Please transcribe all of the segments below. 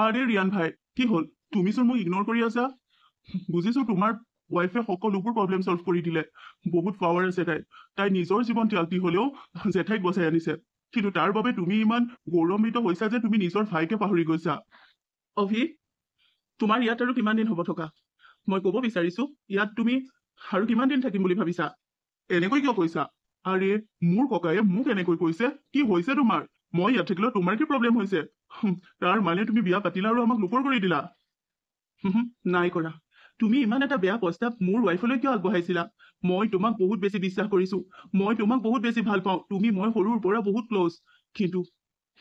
আৰে ৰিয়ান ভাই কি হল তুমি চোন মোক ইগনোৰ কৰি আছা বুজিছো তোমাৰ ৱাইফে সকলোবোৰ প্ৰব্লেম চল্ভ কৰি দিলে বহুত পাৱাৰ আছে তাই তাই নিজৰ জীৱন ত্যাগী হ'লেও জেঠাইক বচাই আনিছে কিন্তু তাৰ বাবে তুমি ইমান গৌৰৱান্বিত হৈছা যে তুমি নিজৰ ভাইকে পাহৰি গৈছা অভি তোমাৰ ইয়াত আৰু কিমান দিন হ'ব থকা মই ক'ব বিচাৰিছো ইয়াত তুমি আৰু কিমান দিন থাকিম বুলি ভাবিছা এনেকৈ কিয় কৈছা আৰে মোৰ ককায়ে মোক এনেকৈ কৈছে কি হৈছে তোমাৰ মই ইয়াত থাকিলেও তোমাৰ কি প্ৰব্লেম হৈছে তাৰ মানে তুমি বিয়া পাতিলা আৰু আমাক লোকৰ কৰি দিলা নাই কৰা তুমি ইমান এটা বেয়া প্ৰস্তাৱ মোৰ ৱাইফলৈ কিয় আগবঢ়াইছিলা মই তোমাক বহুত বেছি বিশ্বাস কৰিছো মই তোমাক বহুত বেছি ভাল পাওঁ তুমি মই সৰুৰ পৰা বহুত ক্লজ কিন্তু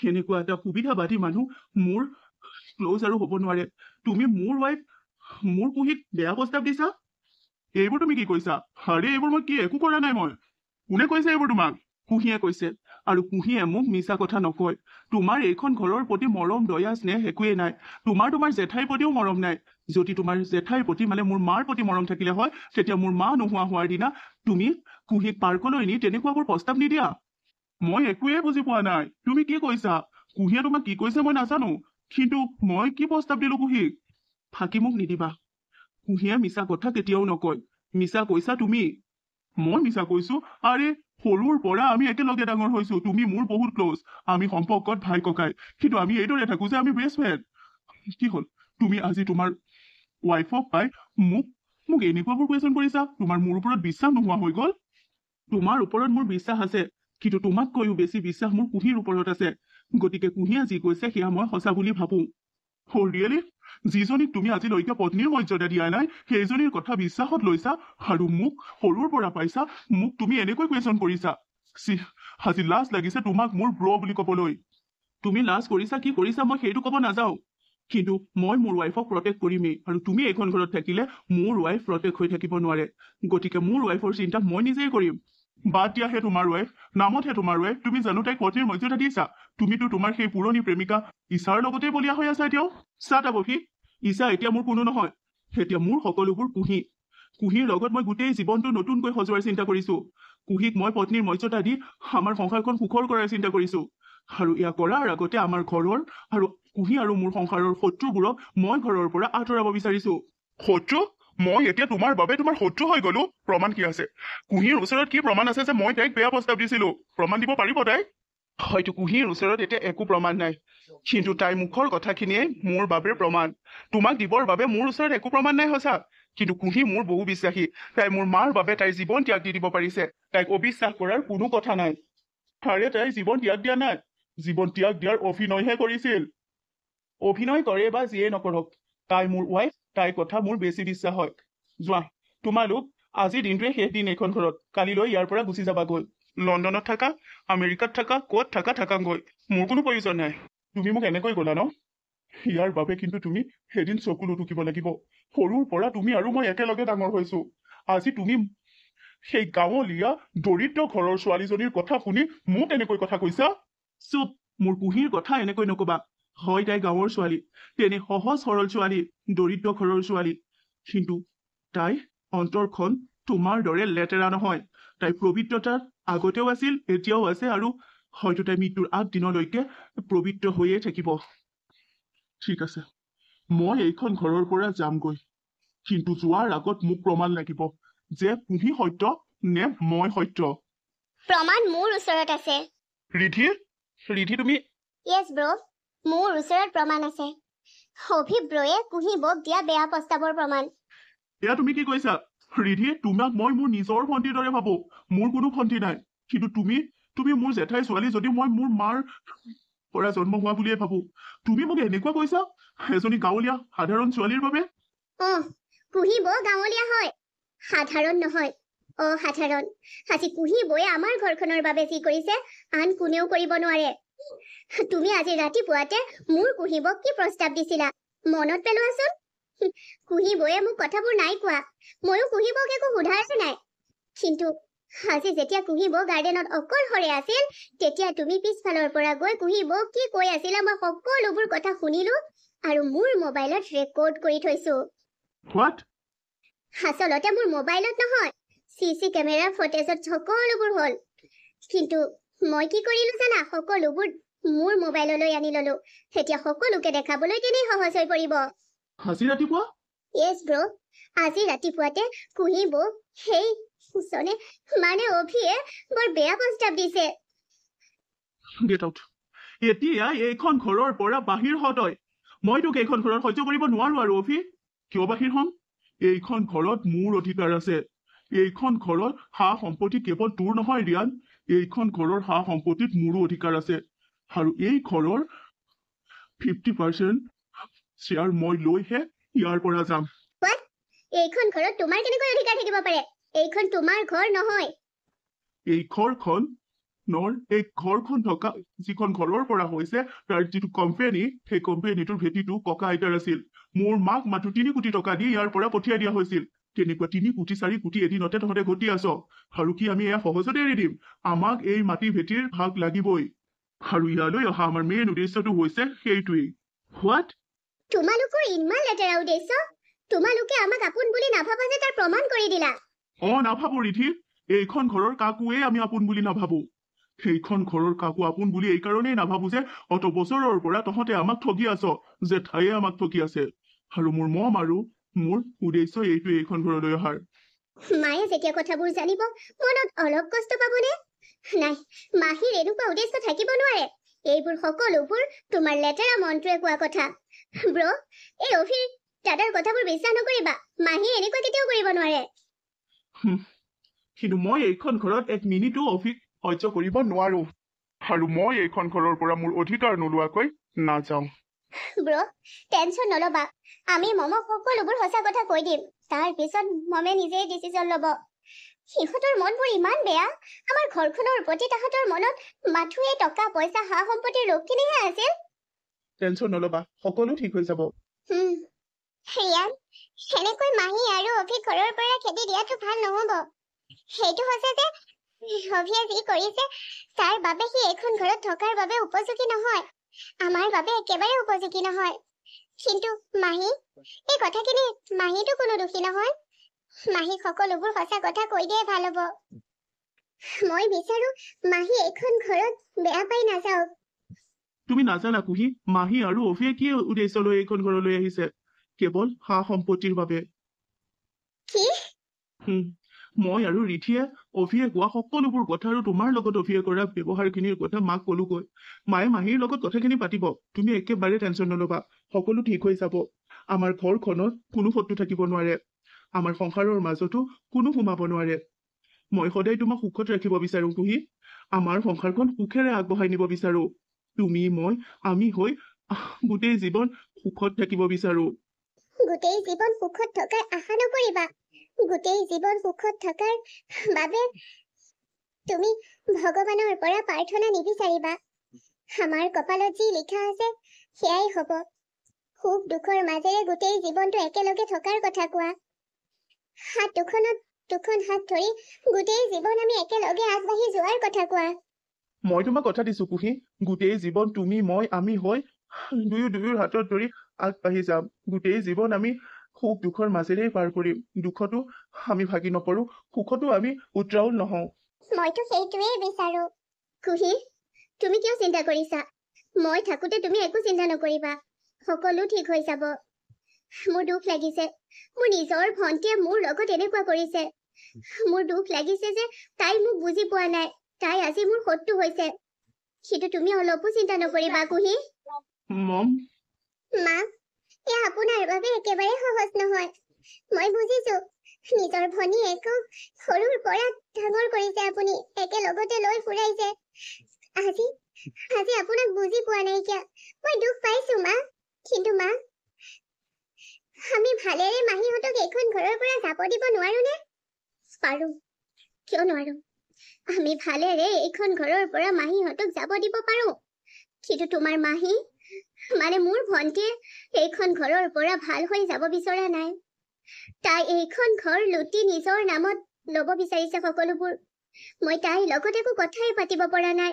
সেনেকুৱা এটা সুবিধাবাদী মানুহ মোৰ ক্লজ আৰু হ'ব নোৱাৰে তুমি মোৰ ৱাইফ মোৰ পুহিত বেয়া প্ৰস্তাৱ দিছা এইবোৰ তুমি কি কৈছা আৰে এইবোৰ মই কি একো কৰা নাই মই কোনে কৈছা এইবোৰ তোমাক কুঁহিয়ে কৈছে আৰু কুঁহিয়ে মোক মিছা কথা নকয় তোমাৰ এইখন ঘৰৰ প্ৰতি মৰম দয়া স্নেহ একোৱে নাই তোমাৰ তোমাৰ জেঠাইৰ প্ৰতিও মৰম নাই যদি তোমাৰ জেঠাইৰ প্ৰতি মানে মোৰ মাৰ প্ৰতি মৰম থাকিলে হয় তেতিয়া মোৰ মা নোহোৱা হোৱাৰ দিনা তুমি কুঁহিক পাৰ্কলৈ নি তেনেকুৱাবোৰ প্ৰস্তাৱ নিদিয়া মই একোৱেই বুজি পোৱা নাই তুমি কি কৈছা কুঁহিয়ে তোমাক কি কৈছে মই নাজানো কিন্তু মই কি প্ৰস্তাৱ দিলো কুঁহিক ফাঁকি মোক নিদিবা কুঁহিয়ে মিছা কথা কেতিয়াও নকয় মিছা কৈছা তুমি মই মিছা কৈছো আৰে সৰুৰ পৰা আমি একেলগে ডাঙৰ হৈছো তুমি মোৰ বহুত ক্লজ আমি সম্পৰ্কত ভাই ককাই কিন্তু আমি এইদৰে থাকো যে আমি বেষ্ট ফ্ৰেণ্ড কি হ'ল তুমি আজি তোমাৰ ৱাইফক পাই মোক মোক এনেকুৱাবোৰ কুৱেশ্যন কৰিছা তোমাৰ মোৰ ওপৰত বিশ্বাস নোহোৱা হৈ গ'ল তোমাৰ ওপৰত মোৰ বিশ্বাস আছে কিন্তু তোমাতকৈও বেছি বিশ্বাস মোৰ কুঁহিৰ ওপৰত আছে গতিকে কুঁহিয়া যি কৈছে সেয়া মই সঁচা বুলি ভাবো ৰিয়েলি oh, যিজনীক তুমি আজিলৈকে পত্নীৰ মৰ্যাদা দিয়া নাই সেইজনীৰ কথা বিশ্বাসত লৈছা আৰু মোক সৰুৰ পৰা পাইছা মোক তুমি এনেকৈ কুৱেশ্যন কৰিছা আজি লাজ লাগিছে তোমাক মোৰ ব্ৰ বুলি কবলৈ তুমি লাজ কৰিছা কি কৰিছা মই সেইটো কব নাযাও কিন্তু মই মোৰ ৱাইফক প্ৰটেক্ট কৰিমেই আৰু তুমি এইখন ঘৰত থাকিলে মোৰ ৱাইফ প্ৰটেক্ট হৈ থাকিব নোৱাৰে গতিকে মোৰ ৱাইফৰ চিন্তা মই নিজেই কৰিম বাদ দিয়াহে তোমাৰ ৱে নামতহে তোমাৰ ৱে তুমি জানো তাইক পত্নীৰ মৰ্যাদা দিছা তুমিতো তোমাৰ সেই পুৰণি প্ৰেমিকা ইছাৰ লগতে বলীয়া হৈ আছা এতিয়াও চা তাবহী ইছা এতিয়া মোৰ কোনো নহয় এতিয়া মোৰ সকলোবোৰ কুঁহি কুঁহিৰ লগত মই গোটেই জীৱনটো নতুনকৈ সজোৱাৰ চিন্তা কৰিছো কুঁহিক মই পত্নীৰ মৰ্যাদা দি আমাৰ সংসাৰখন সুখৰ কৰাৰ চিন্তা কৰিছো আৰু ইয়াক কৰাৰ আগতে আমাৰ ঘৰৰ আৰু কুঁহি আৰু মোৰ সংসাৰৰ শত্ৰুবোৰক মই ঘৰৰ পৰা আঁতৰাব বিচাৰিছো শত্ৰু মই এতিয়া তোমাৰ বাবে তোমাৰ শত্ৰু হৈ গলো প্ৰমাণ কি আছে কুঁহিৰ ওচৰত কি প্ৰমাণ আছে যে মই তাইক বেয়া প্ৰস্তাৱ দিছিলো প্ৰমাণ দিব পাৰিব তাই হয়তো কুঁহিৰ ওচৰত এতিয়া একো প্ৰমাণ নাই কিন্তু তাইৰ মুখৰ কথাখিনিয়ে মোৰ বাবে প্ৰমাণ তোমাক দিবৰ বাবে মোৰ ওচৰত একো প্ৰমাণ নাই সঁচা কিন্তু কুঁহি মোৰ বহু বিশ্বাসী তাই মোৰ মাৰ বাবে তাইৰ জীৱন ত্যাগ দি দিব পাৰিছে তাইক অবিশ্বাস কৰাৰ কোনো কথা নাই তাৰে তাই জীৱন ত্যাগ দিয়া নাই জীৱন ত্যাগ দিয়াৰ অভিনয়হে কৰিছিল অভিনয় কৰে বা যিয়ে নকৰক তাই মোৰ ৱাইফ তাইৰ কথা মোৰ বেছি বিশ্বাস হয় যোৱা তোমালোক আজিৰ দিনটোৱে শেষ দিন এইখন ঘৰত কালিলৈ ইয়াৰ পৰা গুচি যাবাগৈ লণ্ডনত থাকা আমেৰিকাত থাকা ক'ত থাকা থাকাগৈ মোৰ কোনো প্ৰয়োজন নাই তুমি মোক এনেকৈ ক'লা ন ইয়াৰ বাবে কিন্তু তুমি সেইদিন চকুলো টুকিব লাগিব সৰুৰ পৰা তুমি আৰু মই একেলগে ডাঙৰ হৈছো আজি তুমি সেই গাঁৱলীয়া দৰিদ্ৰ ঘৰৰ ছোৱালীজনীৰ কথা শুনি মোক এনেকৈ কথা কৈছা চুপ মোৰ কুঁহিৰ কথা এনেকৈ নক'বা হয় তাই গাঁৱৰ ছোৱালী তেনে সহজ সৰল ছোৱালী দৰিদ্ৰ ঘৰৰ ছোৱালী কিন্তু তাই অন্তৰখন তোমাৰ দৰে লেতেৰা নহয় তাই পবিত্ৰতা আগতেও আছিল এতিয়াও আছে আৰু হয়তো তাই মৃত্যুৰ দিনলৈকে পবিত্ৰ হৈয়ে থাকিব ঠিক আছে মই এইখন ঘৰৰ পৰা যামগৈ কিন্তু যোৱাৰ আগত মোক প্ৰমাণ লাগিব যে তুমি সত্য নে মই সত্য প্ৰমাণ মোৰ ওচৰত আছে ৰিধি ৰিধি তুমি য়েছ ব্ৰ মোৰ ওচৰত প্ৰমাণ আছে অভিব্ৰয়ে কুঁহিব দিয়া বেয়া প্ৰস্তাৱৰ প্ৰমাণ এয়া তুমি কি কৈছা ৰিধিয়ে তোমাক মই মোৰ নিজৰ ভণ্টিৰ দৰে ভাবো মোৰ কোনো ভণ্টি নাই কিন্তু তুমি তুমি মোৰ জেঠাই ছোৱালী যদি মই মোৰ মাৰ পৰা জন্ম হোৱা বুলিয়ে ভাবো তুমি মোক এনেকুৱা কৈছা এজনী গাঁৱলীয়া সাধাৰণ ছোৱালীৰ বাবে অহ গাঁৱলীয়া হয় সাধাৰণ নহয় অসাধাৰণ আজি কুঁহিবই আমাৰ ঘৰখনৰ বাবে যি কৰিছে আন কোনেও কৰিব নোৱাৰে তুমি আজি ৰাতি মোৰ কুঁহিবক কি প্ৰস্তাৱ দিছিলা মনত পেলোৱাচোন কুঁহিবয়ে মোক কথাবোৰ নাই কোৱা ময়ো কুঁহিবক একো সোধাৰ নাই কিন্তু আজি যেতিয়া কুঁহিব গাৰ্ডেনত অকলশৰে আছিল তেতিয়া তুমি পিছফালৰ পৰা গৈ কুঁহিব কি কৈ আছিলা মই সকলোবোৰ কথা শুনিলো আৰু মোৰ মোবাইলত ৰেকৰ্ড কৰি থৈছো আচলতে মোৰ মোবাইলত নহয় চি চি কেমেৰাৰ ফুটেজত সকলোবোৰ হ'ল কিন্তু মই কি কৰিলো জানা সকলোবোৰ মোৰ মোবাইললৈ আনি ললো এতিয়া সকলোকে দেখাবলৈ তেনেই সহজ হৈ পৰিব আজি ৰাতিপুৱা য়েছ ব্ৰ আজি ৰাতিপুৱাতে কুহি বৌ সেই মানে অভিয়ে বৰ বেয়া প্ৰস্তাৱ দিছে এতিয়া এইখন ঘৰৰ পৰা বাহিৰ হতই মই তোক এইখন ঘৰত সহ্য কৰিব নোৱাৰো আৰু অভি কিয় বাহিৰ হ'ম এইখন ঘৰত মোৰ অধিকাৰ আছে এইখন ঘৰত সা সম্পত্তি কেৱল তোৰ নহয় ৰিয়ান এইখন ঘৰৰ সা সম্পত্তিত মোৰো অধিকাৰ আছে আৰু এই ঘৰৰ ফিফটি পাৰ্চেণ্ট শ্বেয়াৰ মই লৈহে ইয়াৰ পৰা যাম এইখন ঘৰত তোমাৰ কেনেকৈ অধিকাৰ থাকিব পাৰে এইখন তোমাৰ ঘৰ নহয় এই ঘৰখন নৰ এই ঘৰখন থকা যিখন ঘৰৰ পৰা হৈছে তাৰ যিটো কোম্পেনী সেই কোম্পেনীটোৰ ভেটিটো ককা আইতাৰ আছিল মোৰ মাক মাথো তিনি কোটি টকা দি ইয়াৰ পৰা পঠিয়াই দিয়া হৈছিল তেনেকুৱা তিনি কোটি চাৰি কোটি এদিনতে তহঁতে ঘটি আছ আৰু কি আমি এয়া সহজতে এৰি দিম আমাক এই মাটি ভেটিৰ ভাগ লাগিবই আৰু ইয়ালৈ অহা আমাৰ মেইন উদ্দেশ্যটো হৈছে সেইটোৱেই হোৱাট তোমালোকৰ ইমান লেতেৰা উদ্দেশ্য তোমালোকে আমাক আপোন বুলি নাভাবা যে তাৰ প্ৰমাণ কৰি দিলা অ নাভাবো ৰিধি এইখন ঘৰৰ কাকোৱে আমি আপোন বুলি নাভাবো সেইখন ঘৰৰ কাকো আপোন বুলি এই কাৰণেই নাভাবো যে অত বছৰৰ পৰা তহঁতে আমাক ঠগি আছ জেঠায়ে আমাক ঠগি আছে আৰু মোৰ মম আৰু মোৰ উদ্দেশ্য এইটো এইখন ঘৰলৈ অহাৰ মায়ে যেতিয়া কথাবোৰ জানিব মনত অলপ কষ্ট পাবনে নাই মাহীৰ এনেকুৱা উদ্দেশ্য থাকিব নোৱাৰে এইবোৰ সকলোবোৰ তোমাৰ লেতেৰা মনটোৱে কোৱা কথা ব্ৰ এই অভিৰ দাদাৰ কথাবোৰ বিশ্বাস নকৰিবা মাহী এনেকুৱা কেতিয়াও কৰিব নোৱাৰে কিন্তু মই এইখন ঘৰত এক মিনিটো অভিক সহ্য কৰিব নোৱাৰো আৰু মই এইখন ঘৰৰ পৰা মোৰ অধিকাৰ নোলোৱাকৈ নাযাওঁ ব্ৰ টেনচন নল'বা আমি মমক সকলোবোৰ সঁচা কথা কৈ দিম তাৰপিছত মমে নিজেই ডিচিজন ল'ব সিহঁতৰ মনবোৰ ইমান বেয়া আমাৰ ঘৰখনৰ প্ৰতি তাহাঁতৰ মনত মাথোৱে টকা পইচা সা সম্পত্তিৰ লোকখিনিহে আছিল টেনচন নল'বা সকলো ঠিক হৈ যাব সেয়া সেনেকৈ মাহী আৰু অভি ঘৰৰ পৰা খেদি দিয়াটো ভাল নহ'ব সেইটো হৈছে যে অভিয়ে যি কৰিছে তাৰ বাবে সি এইখন ঘৰত থকাৰ বাবে উপযোগী নহয় আমাৰ বাবে একেবাৰে উপযোগী নহয় কিন্তু মাহী এই কথাখিনি মাহীতো কোনো দোষী নহয় মাহী সকলোবোৰ সঁচা কথা কৈ দিয়ে ভাল হব মই বিচাৰো মাহী এইখন ঘৰত বেয়া পাই নাযাওক তুমি নাজানা কুহি মাহী আৰু অভিয়ে কি উদ্দেশ্য লৈ এইখন ঘৰলৈ আহিছে কেৱল সা সম্পত্তিৰ বাবে কি মই আৰু ৰিধিয়ে অভিয়ে কোৱা সকলোবোৰ কথা আৰু তোমাৰ লগত অভিয়ে কৰা ব্যৱহাৰখিনিৰ কথা মাক কলোগৈ মায়ে মাহীৰ লগত কথাখিনি পাতিব তুমি একেবাৰে টেনচন নল'বা সকলো ঠিক হৈ যাব আমাৰ ঘৰখনত কোনো শত্ৰু থাকিব নোৱাৰে আমাৰ সংসাৰৰ মাজতো কোনো সোমাব নোৱাৰে মই সদায় তোমাক সুখত ৰাখিব বিচাৰো তুহি আমাৰ সংসাৰখন সুখেৰে আগবঢ়াই নিব বিচাৰো তুমি মই আমি হৈ গোটেই জীৱন সুখত থাকিব বিচাৰো গোটেই জীৱন সুখত থকাৰ বাবে তুমি ভগৱানৰ পৰা প্ৰাৰ্থনা নিবিচাৰিবা আমাৰ কপালত যি লিখা আছে সেয়াই হব সুখ দুখৰ মাজেৰে গোটেই জীৱনটো একেলগে থকাৰ কথা কোৱা হাত দুখনত দুখন হাত ধৰি গোটেই জীৱন আমি একেলগে আগবাঢ়ি যোৱাৰ কথা কোৱা মই তোমাক কথা দিছো কুহি গোটেই জীৱন তুমি মই আমি হৈ দুয়ো দুয়োৰ হাতত ধৰি আগবাঢ়ি যাম গোটেই জীৱন আমি সুখ দুখৰ মাজেৰেই পাৰ কৰিম দুখতো আমি ভাগি নপৰো সুখতো আমি উত্ৰাউল নহওঁ মইতো সেইটোৱেই বিচাৰো কুহি তুমি কিয় চিন্তা কৰিছা মই থাকোঁতে তুমি একো চিন্তা নকৰিবা সকলো ঠিক হৈ যাব মোৰ দুখ লাগিছে মোৰ নিজৰ ভণ্টিয়ে মোৰ লগত এনেকুৱা কৰিছে মোৰ দুখ লাগিছে যে তাই মোক বুজি পোৱা নাই তাই আজি মোৰ শত্ৰু হৈছে কিন্তু তুমি অলপো চিন্তা নকৰিবা কুহি মা এয়া আপোনাৰ বাবে একেবাৰে সহজ নহয় মই বুজিছো নিজৰ ভনীয়েকো সৰুৰ পৰা ডাঙৰ কৰিছে আপুনি একেলগতে লৈ ফুৰাইছে আজি আজি আপোনাক বুজি পোৱা নাইকিয়া মই দুখ পাইছো মা কিন্তু মা আমি ভালেৰে মাহীহঁতক এইখন ঘৰৰ পৰা যাব দিব নোৱাৰো পাৰো কিয় নোৱাৰো আমি ভালেৰে এইখন ঘৰৰ পৰা মাহীহঁতক যাব দিব পাৰো কিন্তু তোমাৰ মাহী মানে মোৰ ভণ্টিৰ সেইখন ঘৰৰ পৰা ভাল হৈ যাব বিচৰা নাই তাই এইখন ঘৰ লুটি নিজৰ নামত লব বিচাৰিছে সকলোবোৰ মই তাইৰ লগত একো কথাই পাতিব পৰা নাই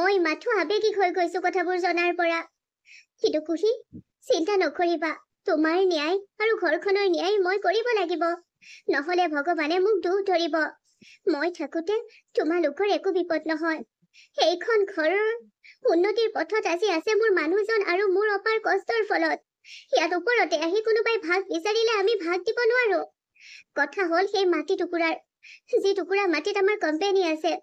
মই মাথো আৱেগিক হৈ গৈছো কথাবোৰ জনাৰ পৰা কিন্তু কুহি চিন্তা নকৰিবা তোমাৰ ন্যায় আৰু ঘৰখনৰ ন্যায় মই কৰিব লাগিব নহলে ভগৱানে মোক দুখ ধৰিব মই থাকোতে তোমালোকৰ একো বিপদ নহয় সেইখন ঘৰৰ উন্নতিৰ পথত আজি আছে মোৰ মানুহজন আৰু মোৰ অপাৰ কষ্টৰ ফলত ইয়াত ওপৰতে আহি কোনোবাই ভাগ বিচাৰিলে আমি ভাগ দিব নোৱাৰো কথা হল সেই মাটি টুকুৰাৰ যি টুকুৰা মাটিত আমাৰ কোম্পানী আছে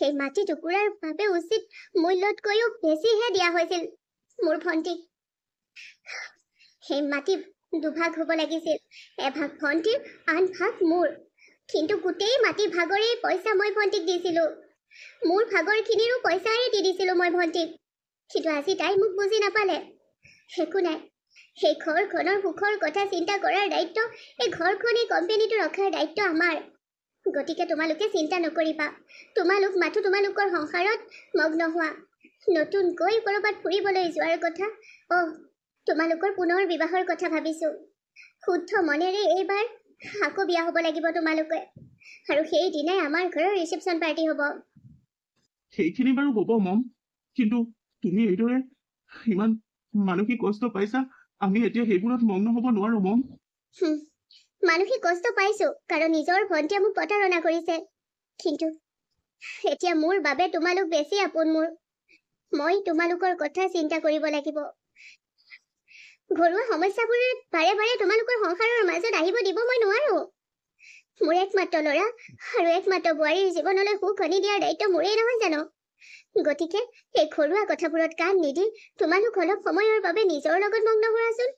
সেই মাটি টুকুৰাৰ বাবে উচিত মূল্যতকৈও বেছিহে দিয়া হৈছিল মোৰ ভণ্টিক সেই মাটি দুভাগ হ'ব লাগিছিল এভাগ ভণ্টিৰ আন ভাগ মোৰ কিন্তু গোটেই মাটি ভাগৰেই পইচা মই ভণ্টিক দিছিলো মোৰ ভাগৰখিনিৰো পইচা দি দিছিলোঁ মই ভণ্টিক কিন্তু আজি তাই মোক বুজি নাপালে একো নাই সেই ঘৰখনৰ সুখৰ কথা চিন্তা কৰাৰ দায়িত্ব এই ঘৰখন এই কোম্পানীটো ৰখাৰ দায়িত্ব আমাৰ গতিকে তোমালোকে চিন্তা নকৰিবা তোমালোক মাথো তোমালোকৰ সংসাৰত মগ্ন হোৱা নতুনকৈ ক'ৰবাত ফুৰিবলৈ যোৱাৰ কথা অহ তোমালোকৰ পুনৰ বিবাহৰ কথা ভাবিছোঁ শুদ্ধ মনেৰে এইবাৰ আকৌ বিয়া হ'ব লাগিব তোমালোকে আৰু সেইদিনাই আমাৰ ঘৰৰ ৰিচেপশ্যন পাৰ্টি হ'ব সেইখিনি বাৰু হ'ব মম কিন্তু তুমি এইদৰে ইমান মানসিক কষ্ট পাইছা আমি এতিয়া সেইবোৰত মগ্ন হ'ব নোৱাৰো মম মানসিক কষ্ট পাইছো কাৰণ নিজৰ ভণ্টিয়ে মোক প্ৰতাৰণা কৰিছে কিন্তু এতিয়া মোৰ বাবে তোমালোক বেছি আপোন মোৰ মই তোমালোকৰ কথা চিন্তা কৰিব লাগিব ঘৰুৱা সমস্যাবোৰে বাৰে বাৰে তোমালোকৰ সংসাৰৰ মাজত আহিব দিব মই নোৱাৰো মোৰ একমাত্ৰ লৰা আৰু একমাত্ৰ বোৱাৰীৰ জীৱনলৈ সুখ আনি দিয়াৰ দায়িত্ব মোৰেই নহয় জানো গতিকে সেই ঘৰুৱা কথাবোৰত কাণ নিদি তোমালোক অলপ সময়ৰ বাবে নিজৰ লগত মগ্ন হোৱাচোন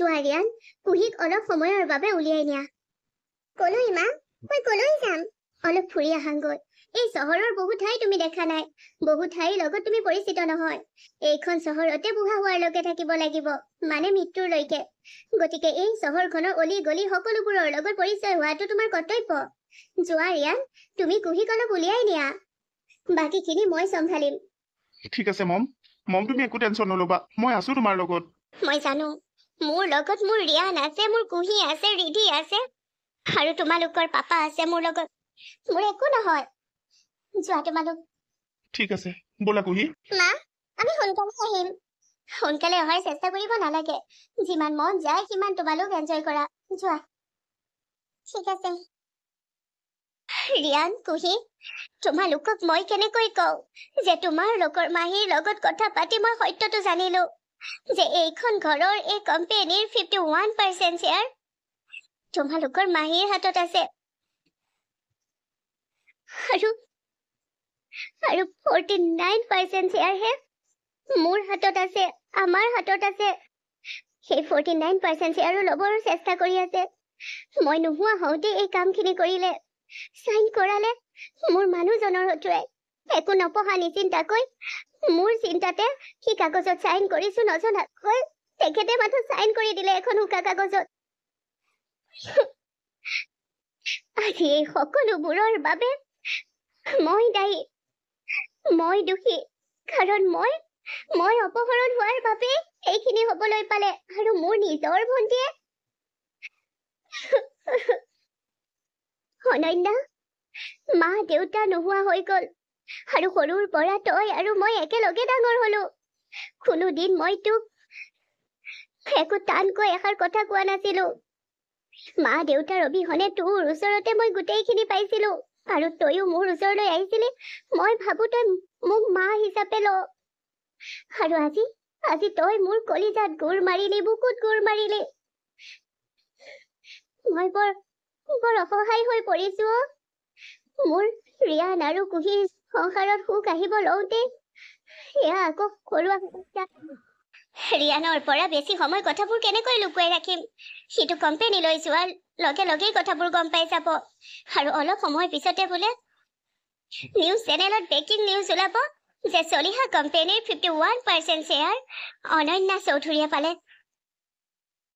যোৱা ৰিয়ান কুহিক অলপ সময়ৰ বাবে উলিয়াই নিয়া কলৈ মা মই কলৈ যাম অলপ ফুৰি আহাংগৈ এই চহৰৰ বহু ঠাই তুমি দেখা নাই বহু ঠাইৰ লগত তুমি পৰিচিত নহয় এইখন চহৰতে বুঢ়া হোৱাৰলৈকে থাকিব লাগিব মানে মৃত্যুৰলৈকে গতিকে এই চহৰখনৰ অলি গলি সকলোবোৰৰ লগত পৰিচয় হোৱাটো তোমাৰ কৰ্তব্য যোৱা ৰিয়ান তুমি কুহি কলপ উলিয়াই নিয়া বাকীখিনি মই চম্ভালিম ঠিক আছে মম মম তুমি একো টেনচন নল'বা মই আছো তোমাৰ লগত মই জানো মোৰ লগত মোৰ ৰিয়ান আছে মোৰ কুহি আছে ৰিধি আছে আৰু তোমালোকৰ পাপা আছে মোৰ লগত মোৰ একো নহয় যোৱাটো মানুহ ঠিক আছে বোলা কুহি মা আমি সোনকালে আহিম সোনকালে অহাৰ চেষ্টা কৰিব নালাগে যিমান মন যায় সিমান তোমালোক এনজয় কৰা যোৱা ঠিক আছে ৰিয়ান কুহি তোমালোকক মই কেনেকৈ কওঁ যে তোমাৰ লগৰ মাহীৰ লগত কথা পাতি মই সত্যটো জানিলো যে এইখন ঘৰৰ এই কোম্পেনীৰ ফিফটি ওৱান পাৰ্চেণ্ট শ্বেয়াৰ তোমালোকৰ মাহীৰ হাতত আছে আৰু আৰু ফৰ্টি নাইন পাৰ্চেণ্ট শ্বেয়াৰহে মোৰ হাতত আছে আমাৰ হাতত আছে সেই ফৰ্টি নাইন পাৰ্চেণ্ট শ্বেয়াৰো ল'বৰ চেষ্টা কৰি আছে মই নোহোৱা হওঁতে এই কামখিনি কৰিলে চাইন কৰালে মোৰ মানুহজনৰ হতুৱে একো নপঢ়া নিচিন্তাকৈ মোৰ চিন্তাতে সি কাগজত চাইন কৰিছো নজনাকৈ তেখেতে মাথো চাইন কৰি দিলে এখন উকা কাগজত আজি এই সকলোবোৰৰ বাবে মই দায়ী মই দোষী কাৰণ মই মই অপহৰণ হোৱাৰ বাবে এইখিনি হবলৈ পালে আৰু মোৰ নিজৰ ভণ্টিয়ে অনন্যা মা দেউতা নোহোৱা হৈ গল আৰু সৰুৰ পৰা তই আৰু মই একেলগে ডাঙৰ হলো কোনোদিন মই তোক একো টানকৈ এষাৰ কথা কোৱা নাছিলো মা দেউতাৰ অবিহনে তোৰ ওচৰতে মই গোটেইখিনি পাইছিলো আৰু তয়ো মোৰ ওচৰলৈ আহিছিলি মই ভাবো তই মোক মা হিচাপে ল আৰু আজি আজি তই মোৰ কলিজাত গোৰ মাৰিলি বুকুত গোৰ মাৰিলি মই বৰ বৰ অসহায় হৈ পৰিছো অ মোৰ ৰিয়ান আৰু কুহিৰ সংসাৰত সুখ আহিব লওঁতে এয়া আকৌ সৰু আছে ৰিয়ানৰ পৰা বেছি সময় কথাবোৰ কেনেকৈ লুকুৱাই ৰাখিম সিটো কোম্পেনীলৈ যোৱাৰ লগে লগেই কথাবোৰ গম পাই যাব আৰু অলপ সময় পিছতে বোলে নিউজ চেনেলত ব্ৰেকিং নিউজ ওলাব যে চলিহা কোম্পেনীৰ fifty one percent share Ananya চৌধুৰীয়ে পালে